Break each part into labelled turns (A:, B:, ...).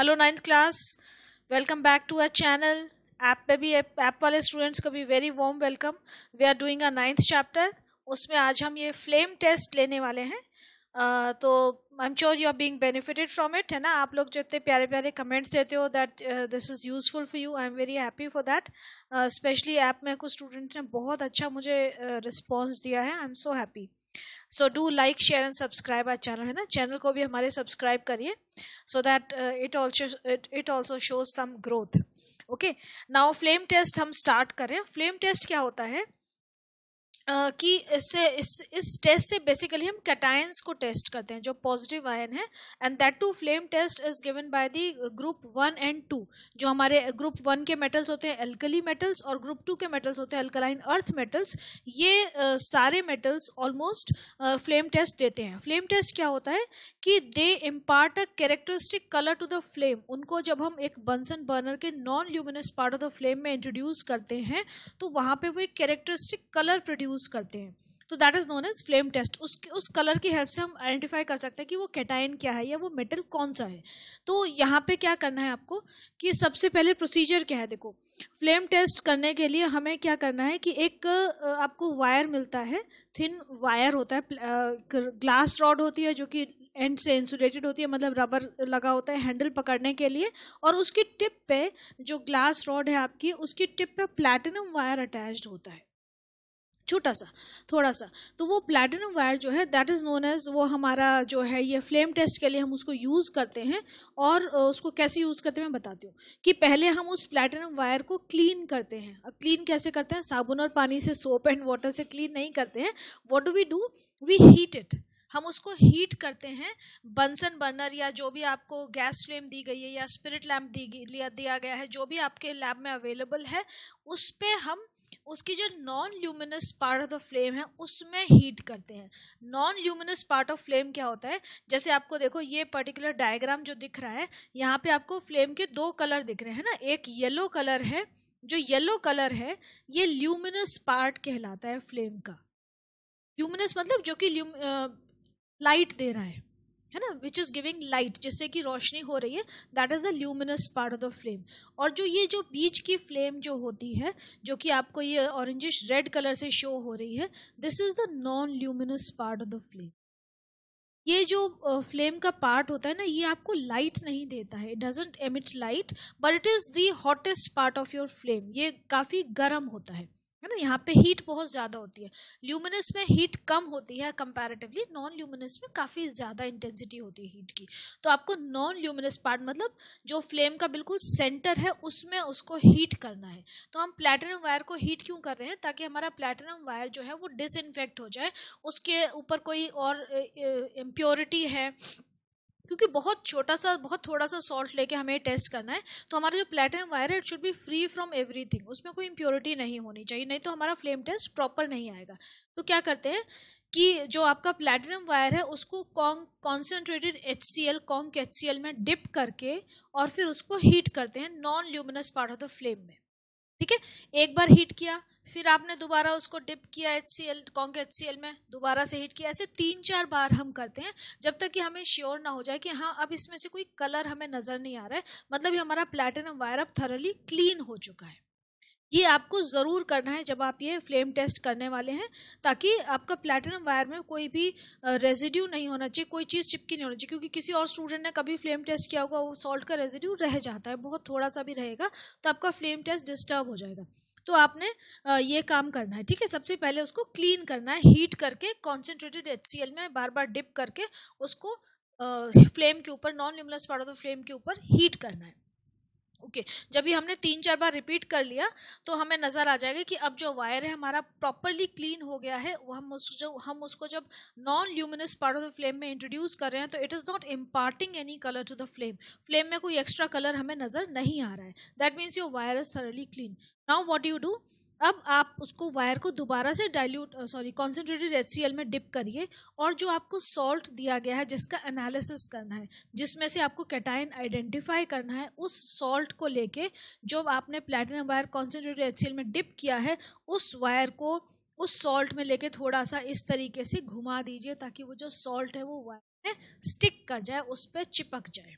A: Hello ninth class welcome back to our channel app पे भी app वाले students का भी very warm welcome we are doing a ninth chapter उसमें आज हम ये फ्लेम टेस्ट लेने वाले हैं uh, तो I am sure you are being benefited from it है ना आप लोग जो इतने प्यारे प्यारे कमेंट्स देते हो that this is useful for you I am very happy for that specially app में कुछ स्टूडेंट्स ने बहुत अच्छा मुझे रिस्पॉन्स uh, दिया है I am so happy so do like share and subscribe our channel है ना चैनल को भी हमारे सब्सक्राइब करिए so that it also it also shows some growth okay now flame test हम स्टार्ट करें फ्लेम टेस्ट क्या होता है कि इससे इस इस टेस्ट से बेसिकली हम कैटायंस को टेस्ट करते हैं जो पॉजिटिव आयन है and that to flame test is given by the group one and two जो हमारे ग्रुप वन के मेटल्स होते हैं एल्कली मेटल्स और ग्रुप टू के मेटल्स होते हैं अल्कलाइन अर्थ मेटल्स ये uh, सारे मेटल्स ऑलमोस्ट फ्लेम टेस्ट देते हैं फ्लेम टेस्ट क्या होता है कि they impart a characteristic colour to the flame उनको जब हम एक बंसन बर्नर के non luminous part of the flame में इंट्रोड्यूस करते हैं तो वहाँ पर वो एक कैरेक्टरिस्टिक कलर प्रोड्यूस यूज़ करते हैं तो that is known as flame test उस उस कलर की हेल्प से हम आइडेंटिफाई कर सकते हैं कि वो कैटाइन क्या है या वो मेटल कौन सा है तो यहाँ पे क्या करना है आपको कि सबसे पहले प्रोसीजर क्या है देखो फ्लेम टेस्ट करने के लिए हमें क्या करना है कि एक आपको वायर मिलता है थिन वायर होता है ग्लास रॉड होती है जो कि एंड से इंसुलेटेड होती है मतलब रबर लगा होता है हैंडल पकड़ने के लिए और उसकी टिप पे जो ग्लास रॉड है आपकी उसकी टिप पे प्लैटिनम वायर अटैच्ड होता है छोटा सा थोड़ा सा तो वो प्लेटिनम वायर जो है दैट इज़ नोन एज वो हमारा जो है ये फ्लेम टेस्ट के लिए हम उसको यूज़ करते हैं और उसको कैसे यूज़ करते हैं मैं बताती हूँ कि पहले हम उस प्लेटिनम वायर को क्लीन करते हैं अब क्लीन कैसे करते हैं साबुन और पानी से सोप एंड वाटर से क्लीन नहीं करते हैं what do we do we heat it हम उसको हीट करते हैं बंसन बर्नर या जो भी आपको गैस फ्लेम दी गई है या स्पिरिट लैम्प दी लिया दिया गया है जो भी आपके लैब में अवेलेबल है उस पर हम उसकी जो non luminous part of the flame है उसमें हीट करते हैं non luminous part of flame क्या होता है जैसे आपको देखो ये पर्टिकुलर डायग्राम जो दिख रहा है यहाँ पे आपको फ्लेम के दो कलर दिख रहे हैं ना एक येलो कलर है जो येलो कलर है ये ल्यूमिनस पार्ट कहलाता है फ्लेम का ल्यूमिनस मतलब जो कि लाइट दे रहा है है ना विच इज़ गिविंग लाइट जिससे कि रोशनी हो रही है that is the luminous part of the flame और जो ये जो बीच की फ्लेम जो होती है जो कि आपको ये ऑरेंजिश रेड कलर से शो हो रही है this is the non luminous part of the flame ये जो फ्लेम का पार्ट होता है ना ये आपको लाइट नहीं देता है it doesn't emit light but it is the hottest part of your flame ये काफ़ी गर्म होता है है ना यहाँ पे हीट बहुत ज़्यादा होती है ल्यूमिनस में हीट कम होती है कंपैरेटिवली नॉन ल्यूमिनस में काफ़ी ज़्यादा इंटेंसिटी होती है हीट की तो आपको नॉन ल्यूमिनस पार्ट मतलब जो फ्लेम का बिल्कुल सेंटर है उसमें उसको हीट करना है तो हम प्लेटिनम वायर को हीट क्यों कर रहे हैं ताकि हमारा प्लेटिनम वायर जो है वो डिसइनफेक्ट हो जाए उसके ऊपर कोई और इम्प्योरिटी है क्योंकि बहुत छोटा सा बहुत थोड़ा सा सॉल्ट लेके हमें टेस्ट करना है तो हमारा जो प्लेटिनम वायर है it should be free from everything उसमें कोई इम्प्योरिटी नहीं होनी चाहिए नहीं तो हमारा फ्लेम टेस्ट प्रॉपर नहीं आएगा तो क्या करते हैं कि जो आपका प्लेटिनम वायर है उसको conc concentrated H C L conc H C L में डिप करके और फिर उसको हीट करते हैं non luminous part of the flame में ठीक है एक बार हीट किया फिर आपने दोबारा उसको डिप किया H C L conc H C L में दोबारा से हीट किया ऐसे तीन चार बार हम करते हैं जब तक कि हमें श्योर ना हो जाए कि हाँ अब इसमें से कोई कलर हमें नज़र नहीं आ रहा है मतलब ये हमारा प्लेटिनम वायर अब थरली क्लीन हो चुका है ये आपको ज़रूर करना है जब आप ये फ्लेम टेस्ट करने वाले हैं ताकि आपका प्लेटिनम वायर में कोई भी रेजिड्यू नहीं होना चाहिए कोई चीज़ चिपकी नहीं होनी चाहिए क्योंकि किसी और स्टूडेंट ने कभी फ्लेम टेस्ट किया होगा वो सॉल्ट का रेजिड्यू रह जाता है बहुत थोड़ा सा भी रहेगा तो आपका फ्लेम टेस्ट डिस्टर्ब हो जाएगा तो आपने ये काम करना है ठीक है सबसे पहले उसको क्लीन करना है हीट करके कॉन्सेंट्रेटेड एच में बार बार डिप करके उसको फ्लेम के ऊपर non luminous part of the flame के ऊपर हीट करना है ओके okay. जब ये हमने तीन चार बार रिपीट कर लिया तो हमें नज़र आ जाएगा कि अब जो वायर है हमारा प्रॉपरली क्लीन हो गया है वो हम उस जो हम उसको जब non luminous part of the flame में इंट्रोड्यूस कर रहे हैं तो it is not imparting any colour to the flame flame में कोई एक्स्ट्रा कलर हमें नज़र नहीं आ रहा है that means your wire is thoroughly clean now what you do अब आप उसको वायर को दोबारा से डाइल्यूट सॉरी कॉन्सेंट्रेटेड एच में डिप करिए और जो आपको सॉल्ट दिया गया है जिसका एनालिसिस करना है जिसमें से आपको कैटाइन आइडेंटिफाई करना है उस सॉल्ट को लेके जो आपने प्लेटिनम वायर कॉन्सेंट्रेटेड एच में डिप किया है उस वायर को उस सॉल्ट में लेके थोड़ा सा इस तरीके से घुमा दीजिए ताकि वो जो सॉल्ट है वो वायर में स्टिक कर जाए उस पर चिपक जाए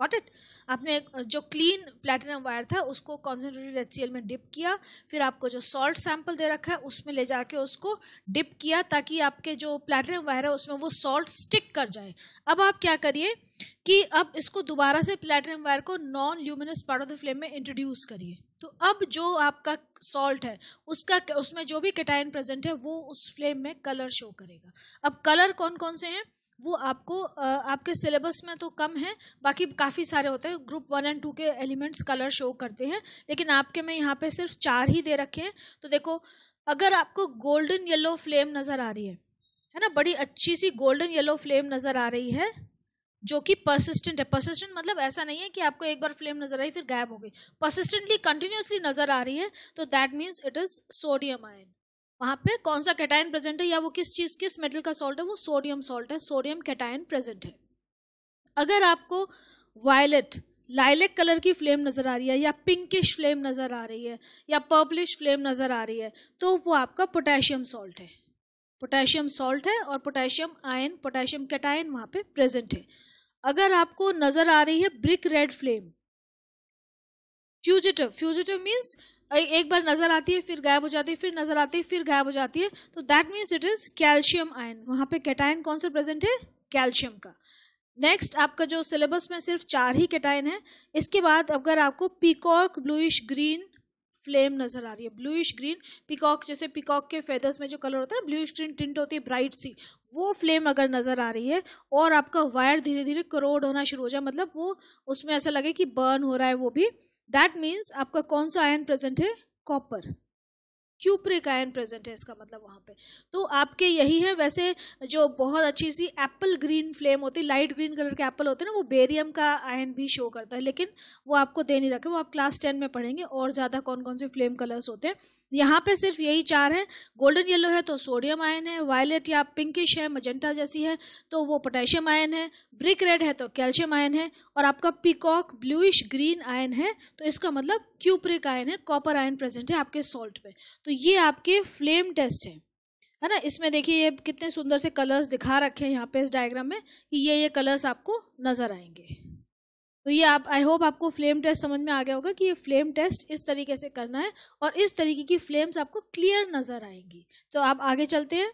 A: वॉट इट आपने जो क्लीन प्लेटिनम वायर था उसको कॉन्सेंट्रेटेड एच में डिप किया फिर आपको जो सॉल्ट सैंपल दे रखा है उसमें ले जाके उसको डिप किया ताकि आपके जो प्लेटिनम वायर है उसमें वो सॉल्ट स्टिक कर जाए अब आप क्या करिए कि अब इसको दोबारा से प्लेटिनम वायर को non luminous part of the flame में इंट्रोड्यूस करिए तो अब जो आपका सॉल्ट है उसका उसमें जो भी कैटाइन प्रेजेंट है वो उस फ्लेम में कलर शो करेगा अब कलर कौन कौन से हैं वो आपको आपके सिलेबस में तो कम है बाकी काफ़ी सारे होते हैं ग्रुप वन एंड टू के एलिमेंट्स कलर शो करते हैं लेकिन आपके में यहाँ पे सिर्फ चार ही दे रखे हैं तो देखो अगर आपको गोल्डन येलो फ्लेम नज़र आ रही है है ना बड़ी अच्छी सी गोल्डन येलो फ्लेम नज़र आ रही है जो कि परसिस्टेंट है परसिस्टेंट मतलब ऐसा नहीं है कि आपको एक बार फ्लेम नज़र आई फिर गायब हो गई परसिस्टेंटली कंटिन्यूसली नज़र आ रही है तो that means it is sodium ion वहाँ पे कौन सा कैटायन प्रेजेंट है या वो किस चीज़ किस मेटल का सॉल्ट है वो सोडियम सॉल्ट है सोडियम कैटायन प्रेजेंट है अगर आपको वायलेट लाइलेक कलर की फ्लेम नज़र आ रही है या पिंकिश फ्लेम नज़र आ रही है या पर्पलिश फ्लेम नज़र आ रही है तो वो आपका पोटेशियम सॉल्ट है पोटेशियम सॉल्ट है और पोटेशियम आयन पोटेशियम कैटायन वहाँ पे प्रेजेंट है अगर आपको नज़र आ रही है brick red flame fugitive fugitive means एक बार नज़र आती है फिर गायब हो जाती है फिर नज़र आती है फिर गायब हो जाती है तो that means it is calcium ion वहाँ पे कैटायन कौन सा प्रेजेंट है कैल्शियम का नेक्स्ट आपका जो सिलेबस में सिर्फ चार ही कैटायन है इसके बाद अगर आपको पीकॉक ब्लूइश ग्रीन फ्लेम नज़र आ रही है ब्लूइश ग्रीन पिकॉक जैसे पिकॉक के फेदर्स में जो कलर होता है ब्लूइश ग्रीन टिंट होती है ब्राइट सी वो फ्लेम अगर नज़र आ रही है और आपका वायर धीरे धीरे करोड़ होना शुरू हो जाए मतलब वो उसमें ऐसा लगे कि बर्न हो रहा है वो भी दैट मीन्स आपका कौन सा आयन प्रेजेंट है कॉपर क्यूप्रिक आयन प्रेजेंट है इसका मतलब वहाँ पे तो आपके यही है वैसे जो बहुत अच्छी सी एप्पल ग्रीन फ्लेम होती है लाइट ग्रीन कलर के एप्पल होते हैं ना वो बेरियम का आयन भी शो करता है लेकिन वो आपको दे नहीं रखे वो आप क्लास टेन में पढ़ेंगे और ज़्यादा कौन कौन से फ्लेम कलर्स होते हैं यहाँ पर सिर्फ यही चार हैं गोल्डन येलो है तो सोडियम आयन है वायलेट या पिंकिश है मजेंटा जैसी है तो वो पोटेशियम आयन है ब्रिक रेड है तो कैल्शियम आयन है और आपका पिकॉक ब्लूइश ग्रीन आयन है तो इसका मतलब क्यूप्रिक आयन है कॉपर आयन प्रेजेंट है आपके सॉल्ट में तो ये आपके फ्लेम टेस्ट है है ना इसमें देखिए ये कितने सुंदर से कलर्स दिखा रखे हैं यहाँ पे इस डायग्राम में कि ये ये कलर्स आपको नज़र आएंगे तो ये आप आई होप आपको फ्लेम टेस्ट समझ में आ गया होगा कि ये फ्लेम टेस्ट इस तरीके से करना है और इस तरीके की फ्लेम्स आपको क्लियर नज़र आएंगी तो आप आगे चलते हैं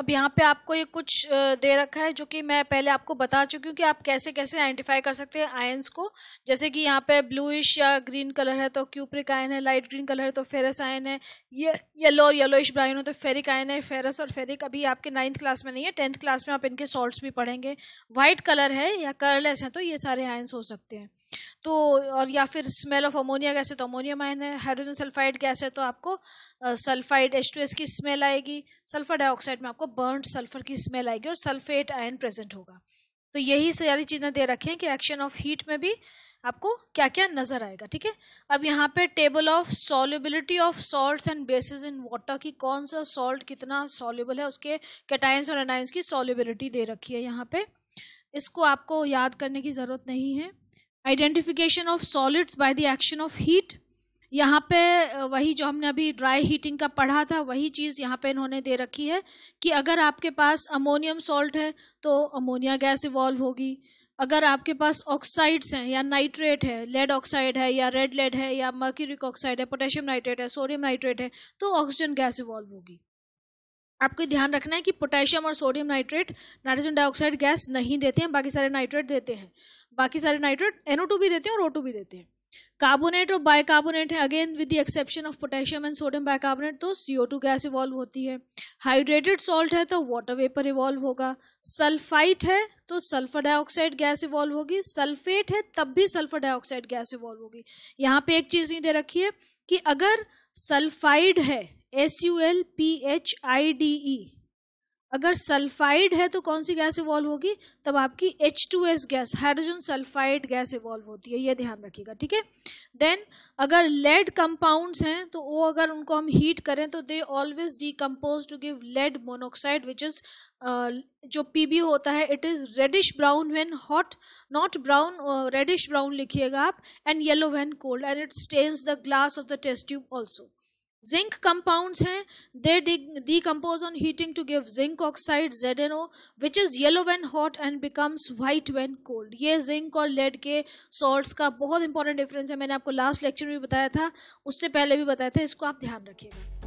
A: अब यहाँ पे आपको ये कुछ दे रखा है जो कि मैं पहले आपको बता चुकी हूँ कि आप कैसे कैसे आइडेंटिफाई कर सकते हैं आयन्स को जैसे कि यहाँ पे ब्लूइश या ग्रीन कलर है तो क्यूप्रिक आयन है लाइट ग्रीन कलर है तो फेरस आयन है ये येलो और येलोइश ब्राउन हो तो फेरिक आयन है फेरस और फेरिक अभी आपके नाइन्थ क्लास में नहीं है टेंथ क्लास में आप इनके सॉल्ट्स भी पढ़ेंगे वाइट कलर है या कलरलेस है तो ये सारे आयन्स हो सकते हैं तो और या फिर स्मेल ऑफ अमोनिया गैस है तो अमोनियम आयन है हाइड्रोजन सल्फाइड गैस है तो आपको सल्फाइड एच की स्मेल आएगी सल्फर डाइऑक्साइड में आपको बर्न सल्फर की स्मेल आएगी और सल्फेट आयन प्रेजेंट होगा तो यही सारी चीज़ें दे रखी हैं कि एक्शन ऑफ हीट में भी आपको क्या क्या नज़र आएगा ठीक है अब यहाँ पे table of solubility of salts and bases in water की कौन सा सॉल्ट कितना सॉल्युबल है उसके कैटाइंस और एनाइंस की सॉल्युबिलिटी दे रखी है यहाँ पे इसको आपको याद करने की ज़रूरत नहीं है identification of solids by the action of heat यहाँ पे वही जो हमने अभी ड्राई हीटिंग का पढ़ा था वही चीज़ यहाँ पे इन्होंने दे रखी है कि अगर आपके पास अमोनियम सॉल्ट है तो अमोनिया गैस इवॉल्व होगी अगर आपके पास ऑक्साइड्स हैं या नाइट्रेट है लेड ऑक्साइड है या रेड लेड है या मर्क्यूरिक ऑक्साइड है पोटेशियम नाइट्रेट है सोडियम नाइट्रेट है तो ऑक्सीजन गैस इवॉल्व होगी आपको ध्यान रखना है कि पोटेशियम और sodium nitrate nitrogen dioxide gas नहीं देते हैं बाकी सारे नाइट्रेट देते हैं बाकी सारे नाइट्रेट एनओ भी देते हैं और ओ भी देते हैं कार्बोनेट और बाइकार्बोनेट है again with the exception of potassium and sodium bicarbonate तो सी टू गैस इवॉल्व होती है हाइड्रेटेड सॉल्ट है तो वाटर वेपर इवॉल्व होगा सल्फाइट है तो सल्फर डाइऑक्साइड गैस इवॉल्व होगी सल्फेट है तब भी सल्फर डाइऑक्साइड गैस इवॉल्व होगी यहाँ पे एक चीज़ नहीं दे रखी है कि अगर सल्फाइड है S U L P H I D E अगर सल्फाइड है तो कौन सी गैस इवॉल्व होगी तब आपकी H two S gas hydrogen sulphide gas evolve होती है ये ध्यान रखिएगा ठीक है देन अगर लेड कंपाउंड्स हैं तो वो अगर उनको हम हीट करें तो they always decompose to give lead monoxide which is जो पी बी होता है it is reddish brown when hot not brown reddish brown लिखिएगा आप and yellow when cold and it stains the glass of the test tube also zinc compounds हैं they compose on heating to give zinc oxide Z N O which is yellow when hot and becomes white when cold ये zinc और lead के salts का बहुत important difference है मैंने आपको last lecture में भी बताया था उससे पहले भी बताया था इसको आप ध्यान रखिएगा